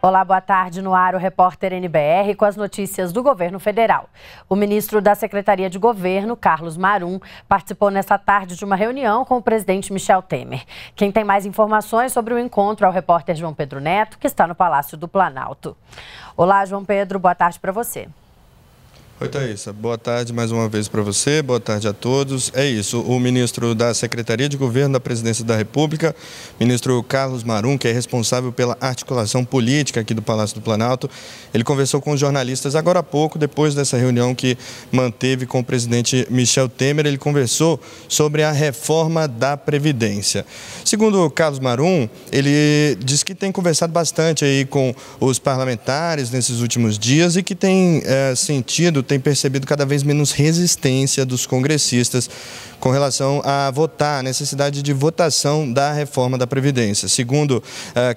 Olá, boa tarde. No ar, o repórter NBR com as notícias do governo federal. O ministro da Secretaria de Governo, Carlos Marum, participou nesta tarde de uma reunião com o presidente Michel Temer. Quem tem mais informações sobre o encontro é o repórter João Pedro Neto, que está no Palácio do Planalto. Olá, João Pedro, boa tarde para você. Oi, Thaisa. É boa tarde mais uma vez para você, boa tarde a todos. É isso, o ministro da Secretaria de Governo da Presidência da República, ministro Carlos Marum, que é responsável pela articulação política aqui do Palácio do Planalto, ele conversou com os jornalistas agora há pouco, depois dessa reunião que manteve com o presidente Michel Temer. Ele conversou sobre a reforma da Previdência. Segundo Carlos Marum, ele diz que tem conversado bastante aí com os parlamentares nesses últimos dias e que tem é, sentido tem percebido cada vez menos resistência dos congressistas com relação a votar, a necessidade de votação da reforma da Previdência. Segundo uh,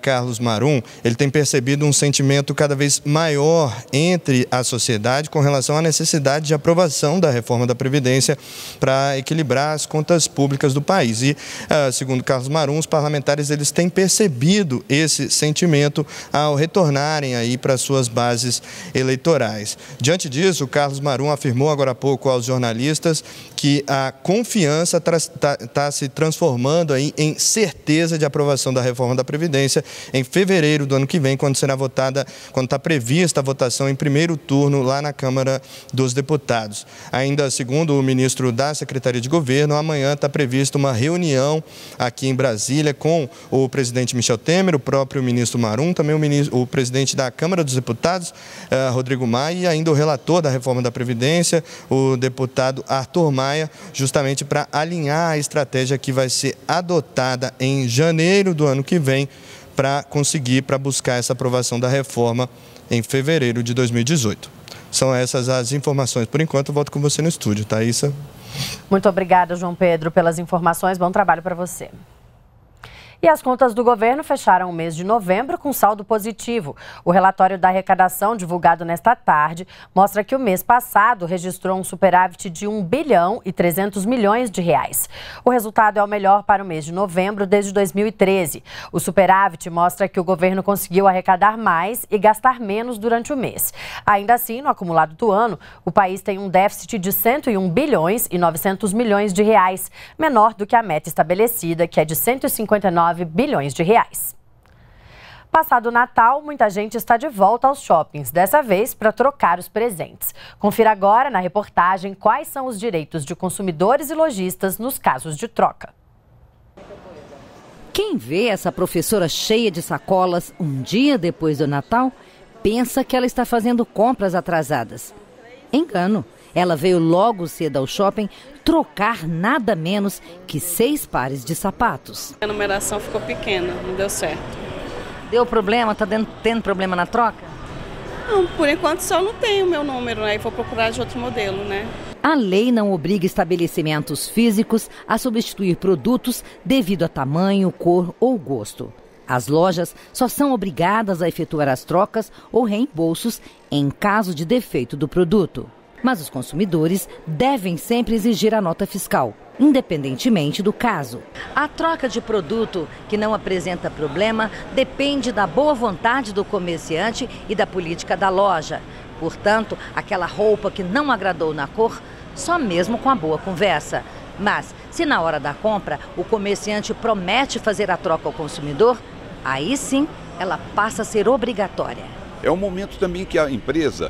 Carlos Marum, ele tem percebido um sentimento cada vez maior entre a sociedade com relação à necessidade de aprovação da reforma da Previdência para equilibrar as contas públicas do país. E, uh, segundo Carlos Marum, os parlamentares eles têm percebido esse sentimento ao retornarem aí para suas bases eleitorais. Diante disso, o Carlos Marum afirmou agora há pouco aos jornalistas que a confiança está tá se transformando aí em certeza de aprovação da reforma da Previdência em fevereiro do ano que vem, quando será votada, quando está prevista a votação em primeiro turno lá na Câmara dos Deputados. Ainda segundo o ministro da Secretaria de Governo, amanhã está prevista uma reunião aqui em Brasília com o presidente Michel Temer, o próprio ministro Marum, também o, ministro, o presidente da Câmara dos Deputados, eh, Rodrigo Maia, e ainda o relator da reforma reforma da Previdência, o deputado Arthur Maia, justamente para alinhar a estratégia que vai ser adotada em janeiro do ano que vem para conseguir, para buscar essa aprovação da reforma em fevereiro de 2018. São essas as informações. Por enquanto, volto com você no estúdio, Thaisa. Muito obrigada, João Pedro, pelas informações. Bom trabalho para você. E as contas do governo fecharam o mês de novembro com saldo positivo. O relatório da arrecadação, divulgado nesta tarde, mostra que o mês passado registrou um superávit de 1 bilhão e 300 milhões de reais. O resultado é o melhor para o mês de novembro desde 2013. O superávit mostra que o governo conseguiu arrecadar mais e gastar menos durante o mês. Ainda assim, no acumulado do ano, o país tem um déficit de 101 bilhões e 900 milhões de reais, menor do que a meta estabelecida, que é de 159 1,9 bilhões de reais. Passado o Natal, muita gente está de volta aos shoppings, dessa vez para trocar os presentes. Confira agora na reportagem quais são os direitos de consumidores e lojistas nos casos de troca. Quem vê essa professora cheia de sacolas um dia depois do Natal pensa que ela está fazendo compras atrasadas. Engano. Ela veio logo cedo ao shopping trocar nada menos que seis pares de sapatos. A numeração ficou pequena, não deu certo. Deu problema? Está tendo problema na troca? Não, por enquanto só não tenho o meu número, aí né? vou procurar de outro modelo, né? A lei não obriga estabelecimentos físicos a substituir produtos devido a tamanho, cor ou gosto. As lojas só são obrigadas a efetuar as trocas ou reembolsos em caso de defeito do produto mas os consumidores devem sempre exigir a nota fiscal, independentemente do caso. A troca de produto que não apresenta problema depende da boa vontade do comerciante e da política da loja. Portanto, aquela roupa que não agradou na cor, só mesmo com a boa conversa. Mas, se na hora da compra o comerciante promete fazer a troca ao consumidor, aí sim ela passa a ser obrigatória. É um momento também que a empresa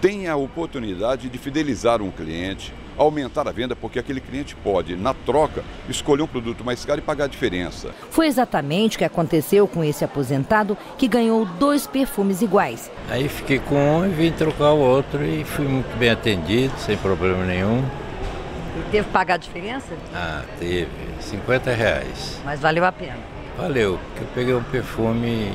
tem a oportunidade de fidelizar um cliente, aumentar a venda, porque aquele cliente pode, na troca, escolher um produto mais caro e pagar a diferença. Foi exatamente o que aconteceu com esse aposentado que ganhou dois perfumes iguais. Aí fiquei com um e vim trocar o outro e fui muito bem atendido, sem problema nenhum. E teve que pagar a diferença? Ah, teve. 50 reais. Mas valeu a pena. Valeu, porque eu peguei um perfume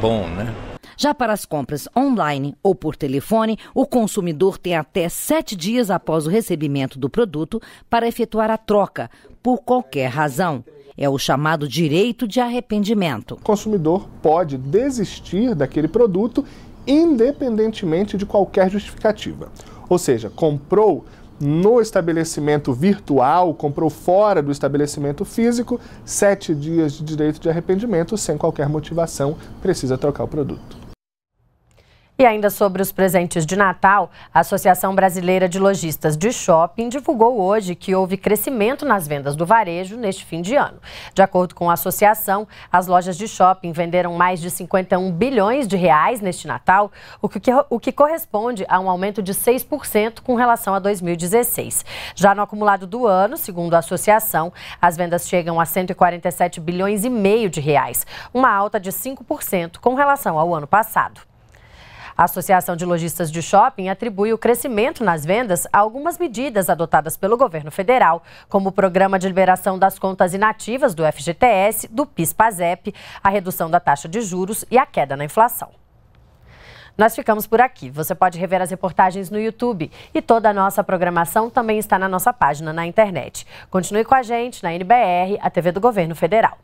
bom, né? Já para as compras online ou por telefone, o consumidor tem até sete dias após o recebimento do produto para efetuar a troca, por qualquer razão. É o chamado direito de arrependimento. O consumidor pode desistir daquele produto independentemente de qualquer justificativa. Ou seja, comprou no estabelecimento virtual, comprou fora do estabelecimento físico, sete dias de direito de arrependimento sem qualquer motivação, precisa trocar o produto. E ainda sobre os presentes de Natal, a Associação Brasileira de Lojistas de Shopping divulgou hoje que houve crescimento nas vendas do varejo neste fim de ano. De acordo com a associação, as lojas de shopping venderam mais de 51 bilhões de reais neste Natal, o que, o que corresponde a um aumento de 6% com relação a 2016. Já no acumulado do ano, segundo a associação, as vendas chegam a 147 bilhões e meio de reais, uma alta de 5% com relação ao ano passado. A Associação de Lojistas de Shopping atribui o crescimento nas vendas a algumas medidas adotadas pelo governo federal, como o Programa de Liberação das Contas Inativas do FGTS, do PIS-PASEP, a redução da taxa de juros e a queda na inflação. Nós ficamos por aqui. Você pode rever as reportagens no YouTube e toda a nossa programação também está na nossa página na internet. Continue com a gente na NBR, a TV do Governo Federal.